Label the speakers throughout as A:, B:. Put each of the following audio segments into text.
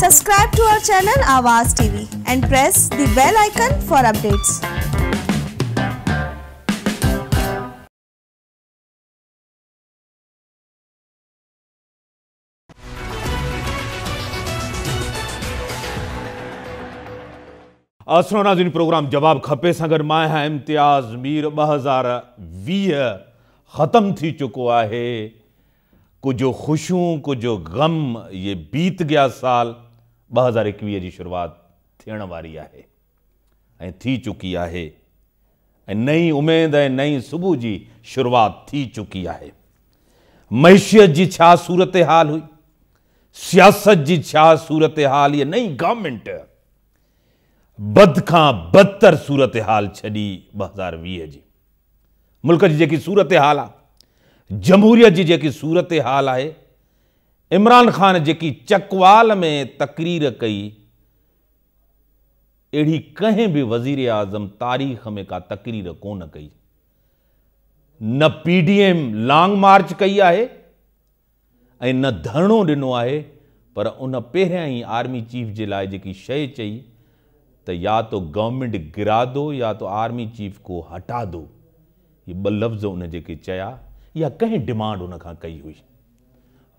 A: Subscribe to our channel Avaz TV and press the bell icon for updates.
B: असरो नाज़िन programme जवाब खपे सां गॾु मां इम्तियाज़ मीर ॿ हज़ार वीह ख़तमु थी चुको है कुछ खुशियों कुछ ग़म ये बीत गया साल ॿ हज़ार एकवीह जी शुरूआति थियण वारी आहे ऐं थी चुकी आहे ऐं नई उमेद ऐं नई सुबुह जी शुरूआति थी चुकी आहे महिशियत जी छा सूरत हाल हुई सियासत जी छा सूरत हाल इहा नई गवर्मेंट बद खां बदतर सूरत हाल छॾी ॿ हज़ार वीह जी मुल्क जी जेकी सूरत हाल आहे जमूरीअ जी जेकी सूरत हाल आहे इमरान ख़ान जेकी चकवाल में तकरीर कई अहिड़ी कंहिं बि आज़म तारीख़ में का तकरीर कोन कई न P D M long march कई आहे ऐं न धरणो ॾिनो आहे पर उन पहिरियां ई आर्मी चीफ जे लाइ जेकी शइ चई त या त गवर्नमेंट गिरा दो या त आर्मी चीफ को हटा दो हीअ ॿ लफ़्ज़ उन जेके चया या कंहिं डिमांड उनखां कई हुई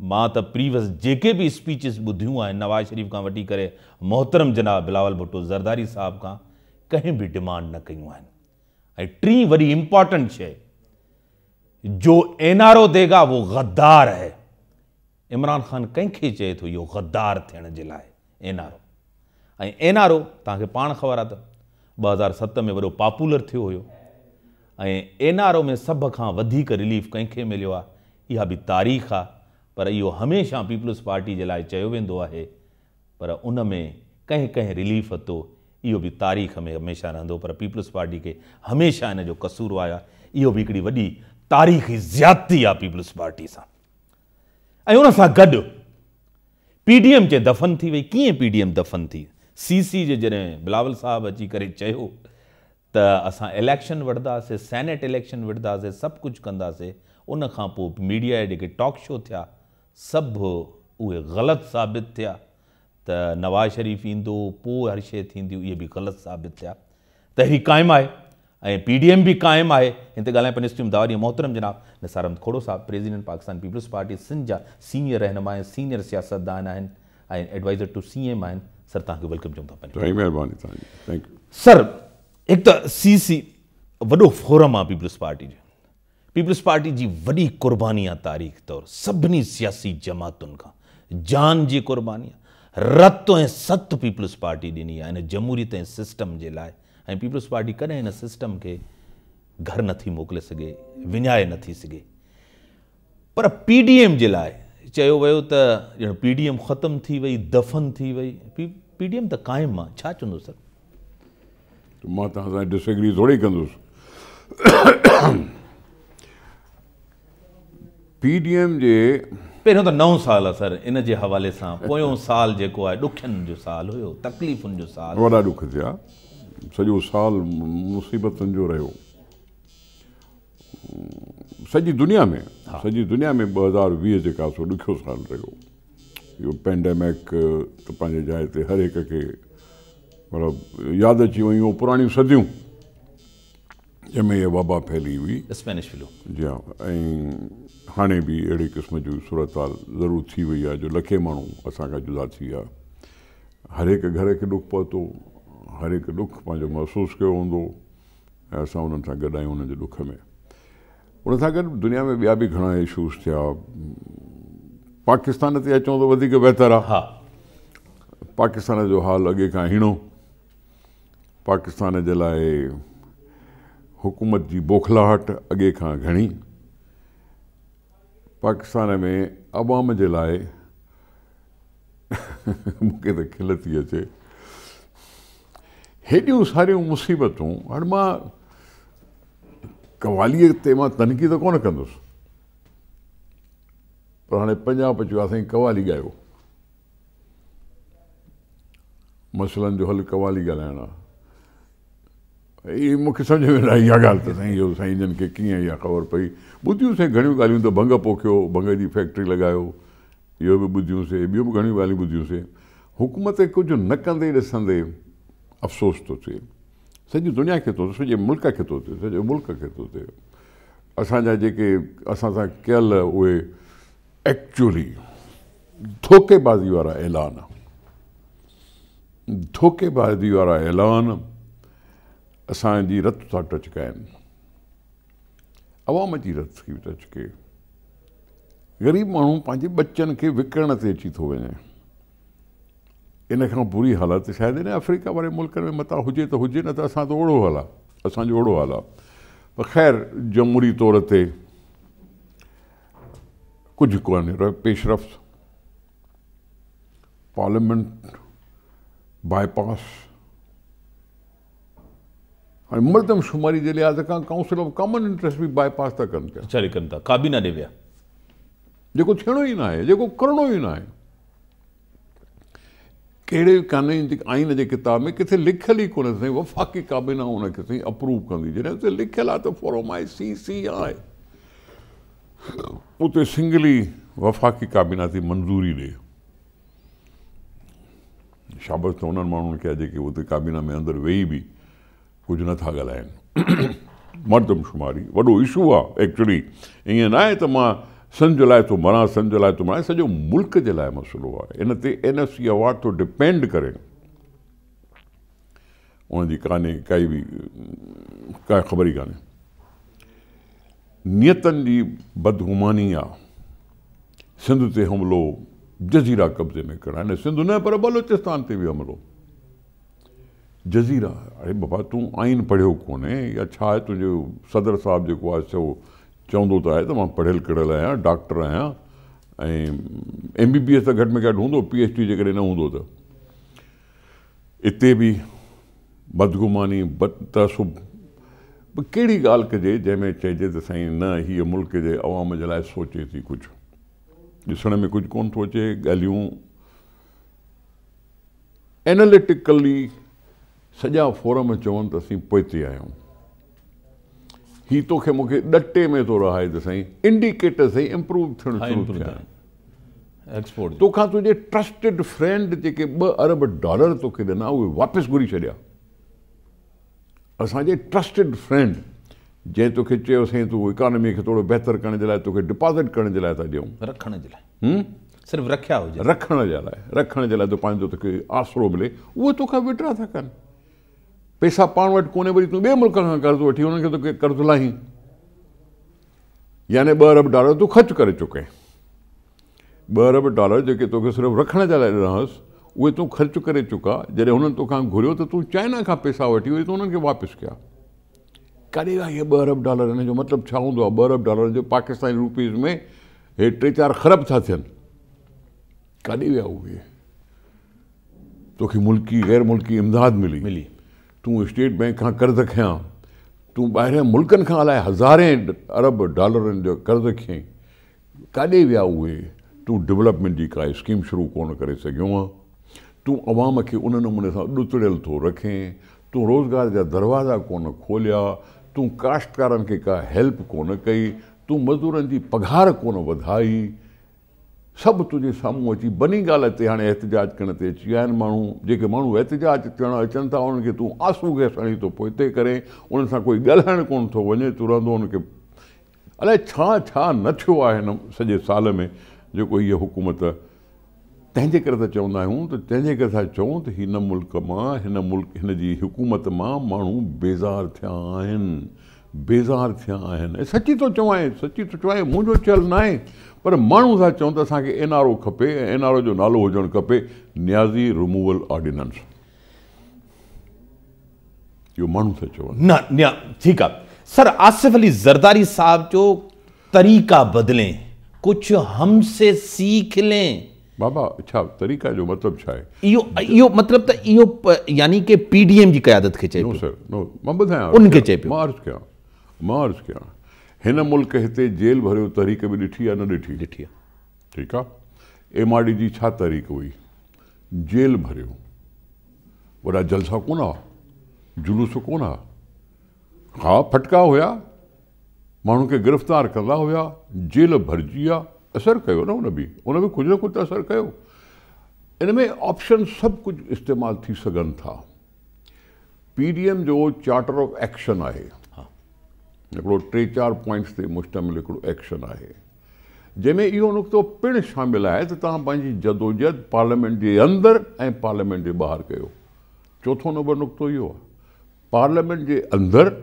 B: मां त प्रीवियस जेके बि स्पीचिस ॿुधियूं आहिनि नवाज़ शरीफ़ खां वठी करे मोहतरम जनाब बिलावल भुटो ज़रदारी साहिबु खां कंहिं बि डिमांड न कयूं आहिनि ऐं टीं वरी इम्पोटेंट शइ जो एन आर ओ देगा उहो गद्दार आहे इमरान ख़ान कंहिंखे चए थो इहो गदार थियण जे लाइ एन आर ओ ऐं एन आर ओ तव्हांखे पाण ख़बर आहे त ॿ हज़ार सत में वॾो पॉपुलर थियो हुयो ऐं एन आर ओ में सभ खां वधीक रिलीफ कंहिंखे मिलियो आहे इहा बि तारीख़ आहे पर इहो हमेशह पीपल्स पार्टी जे लाइ चयो वेंदो आहे पर उन में कंहिं कंहिं रिलीफ थो इहो बि तारीख़ में हमेशह रहंदो पर पीपल्स पार्टी खे हमेशह इन जो कसूरो आहे इहो बि हिकिड़ी वॾी तारीख़ी ज़्याती आहे पीपल्स पार्टी सां ऐं उन सां गॾु पी डी एम जे दफ़न थी वई कीअं पी डी एम दफ़न थी सी सी जे जॾहिं बिलावल साहबु अची करे चयो त असां इलेक्शन वठंदासीं सेनेट इलेक्शन वठंदासीं सभु कुझु कंदासीं उनखां पोइ मीडिया जा जेके टॉक शो थिया सभु उहे ग़लति साबित थिया त नवाज़ शरीफ़ ईंदो पोइ हर शइ थींदी इहे बि ग़लति साबित थिया तहरी क़ाइमु आहे ऐं पी डी एम बि क़ाइमु आहे हिते ॻाल्हाए पिया दावारी दावड़ीअ मोहतरम जन निसारम खोड़ो साहिबु president Pakistan peoples party Sindh जा सीनियर रहनुमा आहिनि सीनियर सियासतदान आहिनि ऐं एडवाइज़र टू सी एम आहिनि सर तव्हांखे वेलकम चऊं था
A: पिया
B: हिकु त सी सी वॾो फोरम आहे पीपल्स पार्टी जो पीपल्स पार्टी जी वॾी क़ुर्बानी आहे तारीख़ तौरु सभिनी सियासी जमातुनि खां जान जी क़ुर्बानी रतु ऐं सख़्तु पीपल्स पार्टी ॾिनी आहे हिन जमूरीत ऐं सिस्टम जे लाइ ऐं पीपल्स पार्टी कॾहिं हिन सिस्टम खे घर नथी मोकिले सघे विञाए नथी सघे पर पी डी पीडीएम जे लाइ चयो वियो त ॼण एम ख़तमु थी वई दफ़न थी वई पी पी पीडीएम त क़ाइमु आहे छा चवंदुसि सर
A: मां तव्हां सां कंदुसि पीडीएम जे पहिरियों त नओं साल आहे
B: सर इन जे हवाले सां पोयों साल जेको आहे जो जो साल हुयो तकलीफ़ुनि साल वॾा ॾुख
A: थिया सॼो साल मुसीबतुनि जो रहियो सॼी दुनिया में सॼी दुनिया में ॿ हज़ार वीह जेका सो ॾुखियो साल रहियो इहो पैंडेमिक त पंहिंजे जाइ ते हर हिक खे मतिलबु यादि अची वियूं पुराणियूं सदियूं जंहिंमें इहा वबा फैली हुई स्पेनिश फ्लू जी हा ऐं हाणे बि अहिड़े क़िस्म जी सूरत हाल ज़रूरु थी वई आहे जो लखे माण्हू असांखां जुदा थी विया हर हिकु घर खे ॾुखु पहुतो हर हिकु ॾुख पंहिंजो महसूसु कयो हूंदो ऐं असां उन्हनि सां गॾु आहियूं हुन जे ॾुख में उन सां गॾु दुनिया में ॿिया बि घणा इशूस थिया पाकिस्तान ते अचूं त वधीक बहितरु आहे हा पाकिस्तान जो हाल अॻे खां हीणो पाकिस्तान जे लाइ हुकूमत की बोखलाहट अगे का घणी पाकिस्तान में अवाम के लाइ मूंखे त खिल थी अचे एडियो सारियूं मुसीबतूं हाणे मां कवालीअ ते मां तनक़ीद कोन कंदुसि पर हाणे पंजाब अचो कवाली ॻायो मसइलनि जो हल कवाली ॻाल्हाइणु ई मूंखे सम्झ में न आहे इहा ॻाल्हि त साईं इहो साईं हिननि खे कीअं इहा ख़बर पई ॿुधियूंसीं घणियूं ॻाल्हियूं त भंग पोखियो भंग जी फैक्ट्री लॻायो इहो बि ॿुधियूंसीं ॿियूं बि घणियूं ॻाल्हियूं ॿुधियूंसीं हुकूमत कुझु न कंदे ॾिसंदे अफ़सोस थो थिए सॼी दुनिया खे थो थिए सॼे मुल्क खे थो थिए सॼे मुल्क खे थो थिए असांजा जेके असां सां कयल उहे एक्चुअली धोकेबाज़ी वारा ऐलान धोकेबाज़ी वारा ऐलान असांजी रतु था टच कयनि आवाम जी रतु टच करीब माण्हू पंहिंजे बचनि खे विकिणण ते अची थो वञे इन खां बुरी हालत शायदि हिन अफ्रीका वारे मुल्क में मता हुजे त हुजे न त असांजो ओड़ो हाल आहे असांजो ओड़ो हाल आहे ब ख़ैरु जमूरी तौर ते कुझु कोन्हे पेशरफ़्त पार्लिमेंट बाएपास ಮರ್ದಮ್ಶುಮಾರಿದಲ್ಲಿ ಆದಾಗ ಕೌನ್ಸಿಲ್ ಆಫ್ ಕಾಮನ್ इंट्रेस्ट बि बाएपास था कनि पिया छा कन था का बि न ॾे विया जेको थियणो ई न आहे जेको करिणो ई न आहे कहिड़े कानून आइन जे किताब में किथे लिखल ही कोन्हे साईं वफ़ाक़ी काबिना हुनखे साईं अप्रूव कंदी जॾहिं हुते लिखल आ तो फॉरम आहे सी सी आहे उते सिंगली वफ़ाक़ी काबिना थी मंज़ूरी ॾे शाबस त तो हुननि माण्हुनि खे आहे जेके उते काबिना में अंदर वेही भी कुझु नथा ॻाल्हाइनि मर्दमशुमारी वॾो इशू आहे एक्चुली ईअं न आहे त मां सिंध जे लाइ थो मरां सिंध जे लाइ थो मरां सॼो मुल्क़ जे लाइ मसइलो आहे इन ते एन एफ सी अवार्ड थो डिपेंड करे उनजी कान्हे काई बि का ख़बर ई कान्हे नियतनि जी बदगुमानी आहे सिंध ते हमिलो जज़ीरा कब्ज़े में करणु सिंधु न पर बलोचिस्तान ते बि हमिलो जज़ीरा अरे बाबा तूं आईन पढ़ियो कोन्हे या छा आहे तुंहिंजो सदर साहिबु जेको आहे सो चवंदो त आहे त मां पढ़ियलु कढ़ियलु आहियां डॉक्टर आहियां ऐं एम बी बी एस त घटि में घटि हूंदो पी एच डी जेकॾहिं न हूंदो त इते बि बदगुमानी बद तसुब कहिड़ी ॻाल्हि कजे जंहिंमें चइजे त साईं न हीअ मुल्क जे अवाम जे लाइ सोचे थी कुझु ॾिसण में कुझु कोन थो अचे ॻाल्हियूं एनालिटिकली सॼा फोरम चवनि आहियूं हीउ तोखे मूंखे ॾटे में थो रहाए त साईं इंडिकेटर ॿ अरब डॉलर तोखे ॾिना उहे वापसि घुरी छॾिया असांजे चयो साईं इकॉनमी खे थोरो बहितर करण जे लाइ तोखे डिपॉज़िट करण जे लाइ पंहिंजो तोखे आसरो मिले उहे तोखां विड्रा था कनि पैसा पा वट को वरी तू बे मुल्क का कर्ज वी हुनखे तोखे कर्ज़ु लाहीं यानी अरब डॉलर तू खर्च कर चुके ब अरब डॉलर जो तो सिर्फ रखने जे लाइ ॾिना हुअसि उहे तूं चुका जैसे उन्होंने तो घुरियो तो तू चाइना का पैसा वी वही तो उन्होंने वापस क्या कया ये ब अरब डॉलर इन मतलब हों अरब डॉलर जो पाकिस्तानी रुपीज़ में ये टे चार ख़रब था थन काॾे वह तो मुल्की गैर मुल्की इमदाद मिली मिली तू स्टेट बैंक का कर्ज खया तू ॿाहिरियां मुल्क खां अरब डॉलर जो कर्ज खयईं काॾे उ तू डेवलपमेंट की का स्कीम शुरू को करे सघियो तू आवाम अवाम खे उन नमूने से ॾुतड़ियल तो रखें तू रोज़गार जा दरवाज़ा को खोलिया तू काश्तकार के का हेल्प कोन कई तूं मज़दूरनि पघार को वधाई सभु तुंहिंजे साम्हूं अची बनी ॻाल्हि ते हाणे एहतिजाज करण ते अची विया आहिनि माण्हू जेके माण्हू एहतिजाज थियणु अचनि था उन्हनि खे तूं आंसू खे हणी थो पोइ हिते करे उन सां कोई ॻाल्हाइण कोन थो वञे तूं रहंदो उनखे अलाए छा छा न थियो आहे हिन सॼे साल में जेको हीअ हुकूमत तंहिंजे करे त चवंदा आहियूं त तंहिंजे करे था चऊं त हिन मुल्क़ मां हिन मुल्क हिन जी हुकूमत मां माण्हू बेज़ार थिया आहिनि बेज़ार थिया सची तो चवां सची थो चवां मुंहिंजो चल ना आहे पर माण्हू था चवनि त असांखे एन आर ओ खे एन आर ओ जो नालो हुजणु न्याज़ी रिमूवल ऑर्डिनेंस इहो माण्हू था चवनि न न सर आसिफ अली ज़रदारी
B: साहब जो तरीक़ा बदिलें कुझु हमसे सीख लें
A: बाबा अच्छा तरीक़ा जो मतिलबु छा आहे इहो इहो त इहो यानी की पीडीएम जी क़यादत खे चए नो सर नो मां ॿुधायां उनखे चए पियो मां मां क्या कयां हिन मुल्क हिते जेल भरियो तहरीक बि ॾिठी आहे न ॾिठी ॾिठी आहे ठीकु आहे एम आर डी जी छा तरीक़ हुई जेल भरियो वॾा जलसा कोन हुआ जुलूस कोन हुआ हा फटका हुया माण्हुनि खे गिरफ़्तार कंदा हुया जेल भरिजी आहे असरु कयो न हुन बि उन बि कुझु न कुझु असरु कयो इन में ऑप्शन सभु कुझु इस्तेमालु थी सघनि था पी डी एम जो चार्टर ऑफ एक्शन आहे हिकिड़ो टे चारि पॉइंट्स ते मुश्तमिल हिकिड़ो एक्शन आहे जंहिंमें इहो नुक़्तो पिणु शामिलु आहे त तव्हां पंहिंजी जदो जद पार्लियामैंट जे अंदरि ऐं पार्लियामैंट जे ॿाहिरि कयो चोथों नंबर नुक़्तो इहो आहे पार्लियामेंट जे अंदरु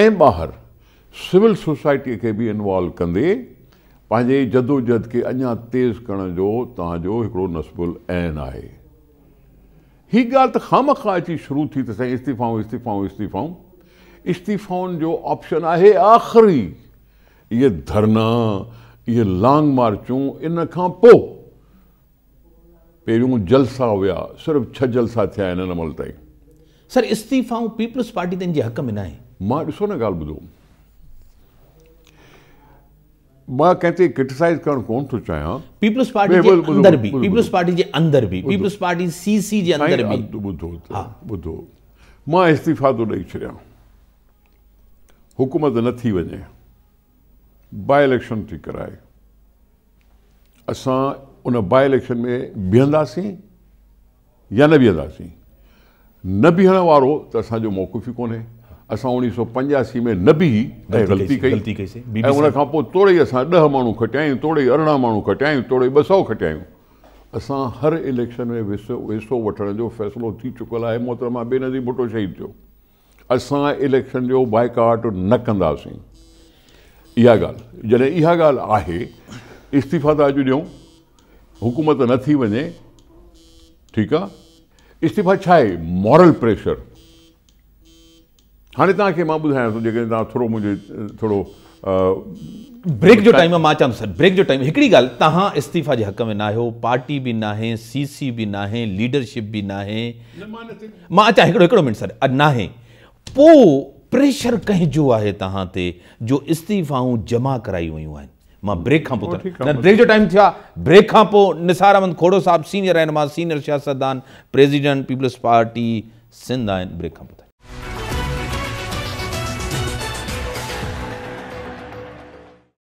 A: ऐं ॿाहिरि सिविल सोसाइटीअ खे बि इनवॉल्व कंदे पंहिंजे जदो जद खे अञां तेज़ करण जो तव्हांजो हिकिड़ो नसबुल आहिनि आहे हीअ ॻाल्हि त हम खां अची शुरू थी त साईं इस्तीफ़ाऊं इस्तीफ़ाऊं इस्तीफ़ाऊं इस्तीफाउन जो ऑप्शन है आख़िरी ये धरना ये लॉन्ग मार्चू इन खां पे जलसा हुआ सिर्फ छह जलसा थे इन अमल
B: तर इस्तीफ़ा पीपल्स पार्टी त हक़ में न आहे
A: मां ॾिसो क्रिटिसाइज़ कर तो हाँ?
B: Peoples party peoples party peoples party
A: तो हाँ। मां इस्तीफ़ा तो दई छॾियां हुकूमत न थी वञे बाए इलेक्शन थी कराए असां उन बाए इलेक्शन में बीहंदासीं या न बीहंदासीं न बीहण वारो त असांजो मौक़ुफ़ ई कोन्हे असां उणिवीह सौ पंजासी में न बीही ग़लती कई ऐं उनखां पोइ तोड़े ई असां ॾह माण्हू खटियायूं तोड़े ई अरिड़हं माण्हू खटियायूं तोड़े ई ॿ सौ खटियायूं असां हर इलेक्शन में विसो हिसो वठण जो फ़ैसिलो थी चुकल आहे मोहतरमा मां भुटो शहीद थियो अस इलेक्शन जो बाइकाट न कंदासीं इाल जैसे जॾहिं इहा आहे इस्तीफ़ा था अॼु दूँ हुकूमत न थी वे ठीक इस्तीफ़ा छा मॉरल प्रेशर हाँ तक बुधा तो जो जेकॾहिं
B: ब्रेक जो टाइम मां अचां सर ब्रेक जो टाइम हिकिड़ी गाल इस्तीफ़ा जे हक़ में ना हो पार्टी ना है सी सी ना है लीडरशिप भी ना
A: मां अचां अच्छा,
B: सर ना पो प्रेशर कहिजो आहे तव्हां ते जो इस्तीफ़ाऊं जमा कराई वियूं आहिनि मां ब्रेक खां पोइ ब्रेक जो टाइम थियो ब्रेक खां पोइ निसार अहमद खोड़ो साहब सीनियर रहनुमा सीनियर सियासतदान प्रेसिडेंट पीपल्स पार्टी सिंध आहिनि ब्रेक खां पोइ